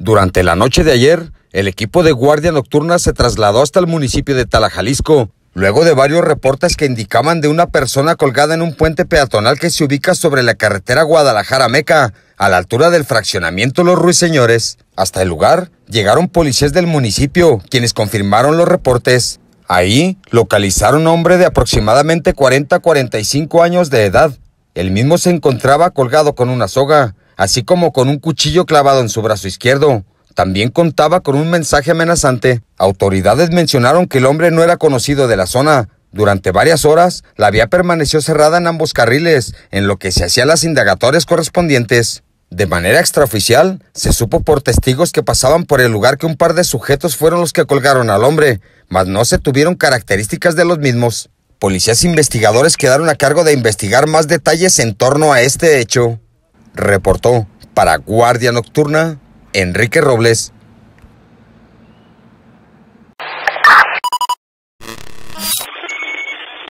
Durante la noche de ayer, el equipo de guardia nocturna se trasladó hasta el municipio de Talajalisco, luego de varios reportes que indicaban de una persona colgada en un puente peatonal que se ubica sobre la carretera Guadalajara-Meca, a la altura del fraccionamiento Los Ruiseñores. Hasta el lugar llegaron policías del municipio, quienes confirmaron los reportes. Ahí localizaron a un hombre de aproximadamente 40-45 años de edad. El mismo se encontraba colgado con una soga, así como con un cuchillo clavado en su brazo izquierdo. También contaba con un mensaje amenazante. Autoridades mencionaron que el hombre no era conocido de la zona. Durante varias horas, la vía permaneció cerrada en ambos carriles, en lo que se hacían las indagatorias correspondientes. De manera extraoficial, se supo por testigos que pasaban por el lugar que un par de sujetos fueron los que colgaron al hombre, mas no se tuvieron características de los mismos. Policías investigadores quedaron a cargo de investigar más detalles en torno a este hecho reportó para Guardia Nocturna Enrique Robles.